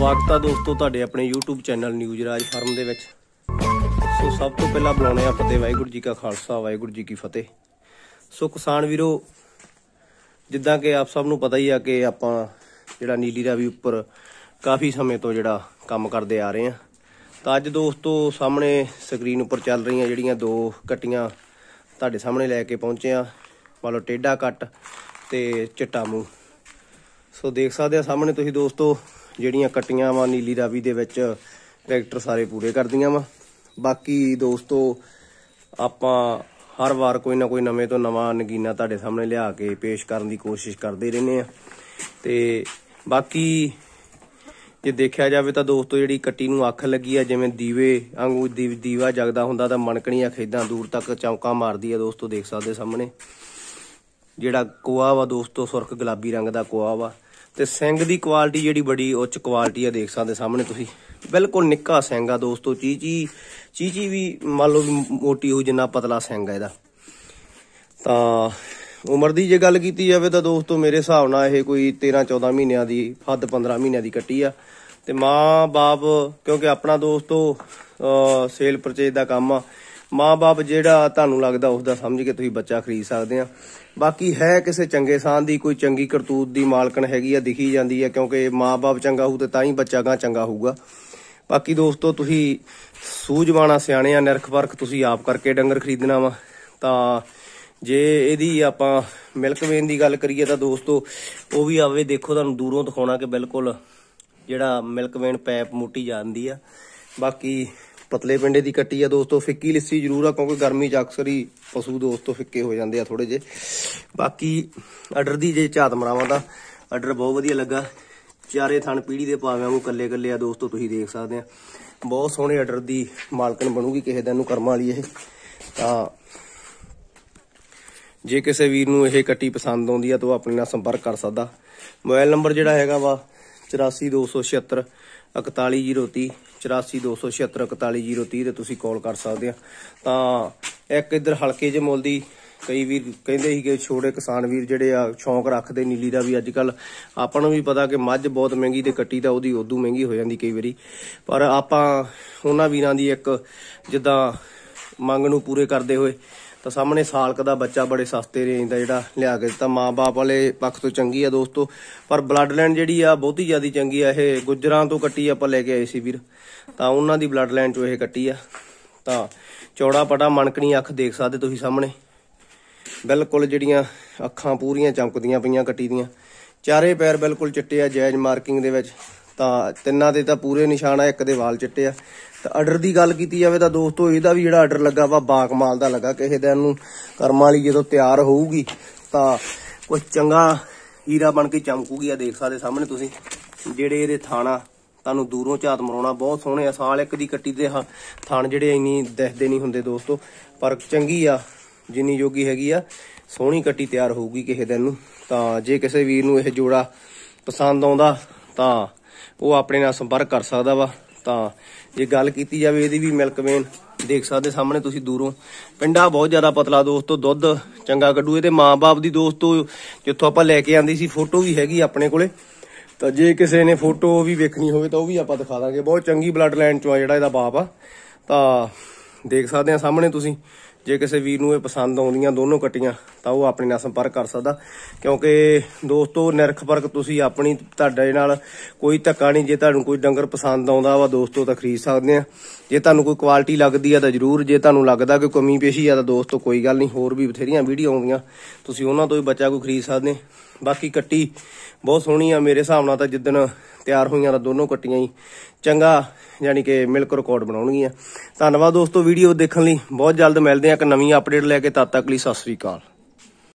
ਸਵਾਗਤ ਆ ਦੋਸਤੋ ਤੁਹਾਡੇ ਆਪਣੇ YouTube channel news Raj farm ਦੇ ਵਿੱਚ ਸੋ ਸਭ ਤੋਂ ਪਹਿਲਾਂ ਬੁਲਾਉਣੇ ਆ ਫਤਿਹ ਵਾਹਿਗੁਰੂ ਜੀ ਕਾ ਖਾਲਸਾ ਵਾਹਿਗੁਰੂ ਜੀ ਕੀ ਫਤਿਹ ਸੋ ਕਿਸਾਨ ਵੀਰੋ ਜਿੱਦਾਂ ਕਿ ਆਪ ਸਭ ਨੂੰ ਪਤਾ ਹੀ ਆ ਕਿ ਆਪਾਂ ਜਿਹੜਾ ਨੀਲੀ ਰਾਵੀ ਉੱਪਰ ਕਾਫੀ ਸਮੇਂ ਤੋਂ ਜਿਹੜਾ ਕੰਮ ਕਰਦੇ ਆ ਰਹੇ ਆ ਤਾਂ ਅੱਜ ਦੋਸਤੋ ਸਾਹਮਣੇ ਸਕਰੀਨ ਉੱਪਰ ਚੱਲ ਰਹੀਆਂ ਜਿਹੜੀਆਂ ਦੋ ਕਟੀਆਂ ਤੁਹਾਡੇ ਸਾਹਮਣੇ ਲੈ ਕੇ ਪਹੁੰਚੇ ਆ ਮੰਨ ਟੇਡਾ ਕੱਟ ਤੇ ਚਿੱਟਾ ਮੂੰਹ ਸੋ ਦੇਖ ਸਕਦੇ ਆ ਸਾਹਮਣੇ ਤੁਸੀਂ ਦੋਸਤੋ ਜਿਹੜੀਆਂ ਕਟੀਆਂ ਵਾ ਨੀਲੀ ਰਾਵੀ ਦੇ ਵਿੱਚ ਟਰੈਕਟਰ ਸਾਰੇ ਪੂਰੇ ਕਰਦੀਆਂ ਵਾ ਬਾਕੀ ਦੋਸਤੋ ਆਪਾਂ ਹਰ ਵਾਰ ਕੋਈ ਨਾ ਕੋਈ ਨਵੇਂ ਤੋਂ ਨਵਾਂ ਨਗੀਨਾ ਤੁਹਾਡੇ ਸਾਹਮਣੇ ਲਿਆ ਕੇ ਪੇਸ਼ ਕਰਨ ਦੀ ਕੋਸ਼ਿਸ਼ ਕਰਦੇ ਰਹਿੰਦੇ ਆ ਤੇ ਬਾਕੀ ਜੇ ਦੇਖਿਆ ਜਾਵੇ ਤਾਂ ਦੋਸਤੋ ਜਿਹੜੀ ਕੱਟੀ ਨੂੰ ਅੱਖ ਲੱਗੀ ਆ ਜਿਵੇਂ ਦੀਵੇ ਵਾਂਗੂ ਦੀਵਾ ਜਗਦਾ ਹੁੰਦਾ ਤਾਂ ਮਣਕਣੀ ਅੱਖ ਇਦਾਂ ਦੂਰ ਤੱਕ ਚੌਂਕਾ ਮਾਰਦੀ ਆ ਦੋਸਤੋ ਦੇਖ ਸਕਦੇ ਸਾਹਮਣੇ ਜਿਹੜਾ ਕੋਆ ਵਾ ਦੋਸਤੋ ਸੁਰਖ ਗੁਲਾਬੀ ਰੰਗ ਦਾ ਕੋਆ ਵਾ ਤੇ ਸਿੰਗ ਦੀ ਕੁਆਲਿਟੀ ਜਿਹੜੀ ਬੜੀ ਉੱਚ ਕੁਆਲਿਟੀ ਆ ਦੇਖ ਸਕਦੇ ਸਾਹਮਣੇ ਤੁਸੀਂ ਬਿਲਕੁਲ ਨਿੱਕਾ ਸਿੰਗ ਆ ਦੋਸਤੋ ਚੀਚੀ ਚੀਚੀ ਵੀ ਮੰਨ ਲਓ ਮੋਟੀ ਹੋ ਜਿੰਨਾ ਪਤਲਾ ਸਿੰਗ ਆ ਇਹਦਾ ਤਾਂ ਉਮਰ ਦੀ ਜੇ ਗੱਲ ਕੀਤੀ ਜਾਵੇ ਤਾਂ ਦੋਸਤੋ ਮੇਰੇ ਹਿਸਾਬ ਨਾਲ ਇਹ ਕੋਈ 13 14 ਮਹੀਨਿਆਂ ਦੀ ਫੱਦ 15 ਮਹੀਨਿਆਂ ਦੀ ਕੱਟੀ ਆ ਤੇ ਮਾਂ ਬਾਪ ਕਿਉਂਕਿ ਆਪਣਾ ਦੋਸਤੋ ਸੇਲ ਪਰਚੇਜ ਦਾ ਕੰਮ ਆ ਮਾਪੇ ਜਿਹੜਾ ਤੁਹਾਨੂੰ ਲੱਗਦਾ ਉਸ ਦਾ ਸਮਝ ਕੇ ਤੁਸੀਂ ਬੱਚਾ ਖਰੀਦ ਸਕਦੇ ਆ ਬਾਕੀ ਹੈ ਕਿਸੇ ਚੰਗੇ ਸਾਨ ਦੀ ਕੋਈ ਚੰਗੀ ਕਰਤੂਤ ਦੀ ਮਾਲਕਣ ਹੈਗੀ ਆ ਦਿਖੀ ਜਾਂਦੀ ਆ ਕਿਉਂਕਿ ਮਾਪੇ ਚੰਗਾ ਹੋਊ ਤੇ ਤਾਂ ਹੀ ਬੱਚਾ ਗਾ ਚੰਗਾ ਹੋਊਗਾ ਬਾਕੀ ਦੋਸਤੋ ਤੁਸੀਂ ਸੂਝਵਾਣਾ ਸਿਆਣੇ ਆ ਨਿਰਖ ਵਰਖ ਤੁਸੀਂ ਆਪ ਕਰਕੇ ਡੰਗਰ ਖਰੀਦਣਾ ਵਾ ਤਾਂ ਜੇ ਇਹਦੀ ਆਪਾਂ ਮਿਲਕ ਵੇਨ ਦੀ ਗੱਲ ਕਰੀਏ ਤਾਂ ਦੋਸਤੋ ਉਹ ਵੀ ਆਵੇ ਦੇਖੋ ਤੁਹਾਨੂੰ ਦੂਰੋਂ ਦਿਖਾਉਣਾ ਕਿ ਬਿਲਕੁਲ ਜਿਹੜਾ ਮਿਲਕ ਵੇਨ ਪੈਪ ਮੋਟੀ ਜਾਂਦੀ ਆ ਬਾਕੀ ਪਤਲੇ ਪਿੰਡੇ ਦੀ ਕੱਟੀ ਆ ਦੋਸਤੋ ਫਿੱਕੀ ਲੱਸੀ ਜ਼ਰੂਰ ਆ ਕਿਉਂਕਿ ਗਰਮੀ 'ਚ ਅਕਸਰ ਹੀ ਪਸ਼ੂ ਦੋਸਤੋ ਫਿੱਕੇ ਹੋ ਜਾਂਦੇ ਆ ਥੋੜੇ ਜੇ ਬਾਕੀ ਆਰਡਰ ਦੀ ਜੇ ਝਾਤ ਮਰਾਵਾਂ ਦਾ ਆਰਡਰ ਬਹੁਤ ਵਧੀਆ ਲੱਗਾ ਚਾਰੇ ਥਣ ਪੀੜੀ ਦੇ ਪਾਵਿਆਂ ਨੂੰ ਕੱਲੇ ਕੱਲੇ ਆ ਦੋਸਤੋ ਤੁਸੀਂ ਦੇਖ ਸਕਦੇ ਆ ਬਹੁਤ ਸੋਹਣੇ ਆਰਡਰ ਦੀ ਮਾਲਕਨ ਬਣੂਗੀ ਕਿਸੇ ਦਿਨ ਨੂੰ ਕਰਮਾਂ ਵਾਲੀ ਇਹ ਤਾਂ ਜੇ ਕਿਸੇ ਵੀਰ ਨੂੰ ਇਹ ਕੱਟੀ ਪਸੰਦ ਆਉਂਦੀ ਆ ਤਾਂ ਉਹ ਆਪਣੇ ਨਾਲ ਸੰਪਰਕ ਕਰ ਸਕਦਾ ਮੋਬਾਈਲ ਨੰਬਰ ਜਿਹੜਾ ਹੈਗਾ ਵਾ 8427614030 8427471030 ਤੇ ਤੁਸੀਂ ਕਾਲ ਕਰ ਸਕਦੇ ਆ ਤਾਂ ਇੱਕ ਇਧਰ ਹਲਕੇ ਜਿਹੇ ਮੁੱਲ ਦੀ ਕਈ ਵੀਰ ਕਹਿੰਦੇ ਸੀ ਕਿ ਛੋੜੇ ਕਿਸਾਨ ਵੀਰ ਜਿਹੜੇ ਆ ਸ਼ੌਂਕ ਰੱਖਦੇ ਨੀਲੀ ਦਾ ਵੀ ਅੱਜ ਕੱਲ ਆਪਾਂ ਨੂੰ ਵੀ ਪਤਾ ਕਿ ਮੱਝ ਬਹੁਤ ਮਹਿੰਗੀ ਤੇ ਕੱਟੀ ਤਾਂ ਉਹਦੀ ਉਦੋਂ ਮਹਿੰਗੀ ਹੋ ਜਾਂਦੀ ਕਈ ਵਾਰੀ ਪਰ ਆਪਾਂ ਉਹਨਾਂ ਵੀਰਾਂ ਦੀ ਇੱਕ ਜਿੱਦਾਂ ਮੰਗ ਨੂੰ ਪੂਰੇ ਕਰਦੇ ਹੋਏ ਤਾਂ ਸਾਹਮਣੇ ਸਾਲਕ ਦਾ ਬੱਚਾ ਬੜੇ ਸਸਤੇ ਰੇਂਜ ਦਾ ਜਿਹੜਾ ਲਿਆ ਕੇ ਦਿੱਤਾ ਮਾਂ-ਬਾਪ ਵਾਲੇ ਪੱਖ ਤੋਂ ਚੰਗੀ ਆ ਦੋਸਤੋ ਪਰ ਬਲੱਡ ਲਾਈਨ ਜਿਹੜੀ ਆ ਬਹੁਤੀ ਜ਼ਿਆਦੀ ਚੰਗੀ ਆ ਇਹ ਗੁਜਰਾਂ ਤੋਂ ਕੱਟੀ ਆਪਾਂ ਲੈ ਕੇ ਆਏ ਸੀ ਵੀਰ ਤਾਂ ਉਹਨਾਂ ਦੀ ਬਲੱਡ ਲਾਈਨ ਚੋਂ ਇਹ ਕੱਟੀ ਆ ਤਾਂ ਚੌੜਾ ਪਟਾ ਮਣਕਣੀ ਅੱਖ ਦੇਖ ਸਕਦੇ ਤੁਸੀਂ ਸਾਹਮਣੇ ਬਿਲਕੁਲ ਜਿਹੜੀਆਂ ਅੱਖਾਂ ਪੂਰੀਆਂ ਚਮਕਦੀਆਂ ਪਈਆਂ ਕੱਟੀ ਦੀਆਂ ਚਾਰੇ ਪੈਰ ਬਿਲਕੁਲ ਚਿੱਟੇ ਆ ਜੈਜ ਮਾਰਕਿੰਗ ਦੇ ਵਿੱਚ ਤਾਂ ਤਿੰਨਾਂ ਦੇ ਤਾਂ ਪੂਰੇ ਨਿਸ਼ਾਨ ਆ ਇੱਕ ਦੇ ਵਾਲ ਚਿੱਟੇ ਆ ਤਾਂ ਆਰਡਰ ਦੀ ਗੱਲ ਕੀਤੀ ਜਾਵੇ ਤਾਂ ਦੋਸਤੋ ਇਹਦਾ ਵੀ ਜਿਹੜਾ ਆਰਡਰ ਲੱਗਾ ਵਾ ਬਾਗਮਾਲ ਦਾ ਲੱਗਾ ਕਿਸੇ ਦਿਨ ਨੂੰ ਕਰਮਾਂ ਲਈ ਜਦੋਂ ਤਿਆਰ ਹੋਊਗੀ ਤਾਂ ਕੁਝ ਚੰਗਾ ਹੀਰਾ ਬਣ ਕੇ ਚਮਕੂਗੀ ਆ ਦੇਖ ਸਕਦੇ ਸਾਹਮਣੇ ਤੁਸੀਂ ਜਿਹੜੇ ਇਹਦੇ ਥਾਣਾ ਤੁਹਾਨੂੰ ਦੂਰੋਂ ਝਾਤ ਮਰਾਉਣਾ ਬਹੁਤ ਸੋਹਣੇ ਆ ਸਾਲ ਇੱਕ ਦੀ ਕੱਟੀ ਦੇ ਥਾਣ ਜਿਹੜੇ ਇੰਨੀ ਦਿਖਦੇ ਨਹੀਂ ਹੁੰਦੇ ਦੋਸਤੋ ਪਰ ਚੰਗੀ ਆ ਜਿੰਨੀ ਜੋਗੀ ਹੈਗੀ ਆ ਸੋਹਣੀ ਕੱਟੀ ਤਿਆਰ ਹੋਊਗੀ ਕਿਸੇ ਦਿਨ ਨੂੰ ਤਾਂ ਜੇ ਕਿਸੇ ਵੀਰ ਨੂੰ ਇਹ ਜੋੜਾ ਪਸੰਦ ਆਉਂਦਾ ਤਾਂ ਉਹ ਆਪਣੇ ਨਾਲ ਸੰਪਰਕ ਕਰ ਸਕਦਾ ਵਾ ਤਾਂ ਜੇ ਗੱਲ ਕੀਤੀ ਜਾਵੇ ਇਹਦੀ ਵੀ ਮਿਲਕ ਵੇਨ ਦੇਖ ਸਕਦੇ ਸਾਹਮਣੇ ਤੁਸੀਂ ਦੂਰੋਂ ਪਿੰਡਾ ਬਹੁਤ ਜ਼ਿਆਦਾ ਪਤਲਾ ਦੋਸਤੋ ਦੁੱਧ ਚੰਗਾ ਕੱਢੂ ਇਹਦੇ ਮਾਪੇ ਦੀ ਦੋਸਤੋ ਜਿੱਥੋਂ ਆਪਾਂ ਲੈ ਕੇ ਆਂਦੀ ਸੀ ਫੋਟੋ ਵੀ ਹੈਗੀ ਆਪਣੇ ਕੋਲੇ ਤਾਂ ਜੇ ਕਿਸੇ ਨੇ ਫੋਟੋ ਵੀ ਵੇਖਣੀ ਹੋਵੇ ਤਾਂ ਉਹ ਵੀ ਆਪਾਂ ਦਿਖਾ ਦਾਂਗੇ ਬਹੁਤ ਚੰਗੀ ਬਲੱਡ ਲਾਈਨ ਚੋਂ ਆ ਜਿਹੜਾ ਇਹਦਾ ਬਾਪ ਆ ਤਾਂ ਦੇਖ ਸਕਦੇ ਆ ਸਾਹਮਣੇ ਤੁਸੀਂ ਜੇ ਕਿਸੇ ਵੀਰ ਨੂੰ ਇਹ ਪਸੰਦ ਆਉਂਦੀਆਂ ਦੋਨੋਂ ਕਟੀਆਂ ਤਾਂ ਉਹ ਆਪਣੇ ਨਾਲ ਸੰਪਰਕ ਕਰ ਸਕਦਾ ਕਿਉਂਕਿ ਦੋਸਤੋ ਨਿਰਖ ਪਰਕ ਤੁਸੀਂ ਆਪਣੀ ਤੁਹਾਡੇ ਨਾਲ ਕੋਈ ਧੱਕਾ ਨਹੀਂ ਜੇ ਤੁਹਾਨੂੰ ਕੋਈ ਡੰਗਰ ਪਸੰਦ ਆਉਂਦਾ ਵਾ ਦੋਸਤੋ ਤਾਂ ਖਰੀਦ ਸਕਦੇ ਆ ਜੇ ਤੁਹਾਨੂੰ ਕੋਈ ਕੁਆਲਿਟੀ ਲੱਗਦੀ ਆ ਤਾਂ ਜਰੂਰ ਜੇ ਤੁਹਾਨੂੰ ਲੱਗਦਾ ਕਿ ਕਮੀ ਪੇਸ਼ੀ ਆ ਤਾਂ ਦੋਸਤੋ ਕੋਈ ਗੱਲ ਨਹੀਂ ਹੋਰ ਵੀ ਬਥੇਰੀਆਂ ਵੀਡੀਓ ਆਉਂਦੀਆਂ ਤੁਸੀਂ ਉਹਨਾਂ ਤੋਂ ਵੀ ਬੱਚਾ ਕੋਈ ਖਰੀਦ ਸਕਦੇ ਬਾਕੀ ਕੱਟੀ ਬਹੁਤ ਸੋਹਣੀ ਆ ਮੇਰੇ ਹਿਸਾਬ ਨਾਲ ਤਾਂ ਜਿੱਦਣ ਤਿਆਰ ਹੋਈਆਂ ਤਾਂ ਦੋਨੋਂ ਕੱਟੀਆਂ ਹੀ ਚੰਗਾ ਯਾਨੀ ਕਿ ਮਿਲਕ ਰਿਕਾਰਡ ਬਣਾਉਣਗੀਆਂ ਧੰਨਵਾਦ ਦੋਸਤੋ ਵੀਡੀਓ ਦੇਖਣ ਲਈ ਬਹੁਤ ਜਲਦ ਮਿਲਦੇ ਹਾਂ ਇੱਕ ਨਵੀਂ ਅਪਡੇਟ ਲੈ ਕੇ ਤਦ ਤੱਕ ਲਈ ਸਤਿ ਸ੍ਰੀ ਅਕਾਲ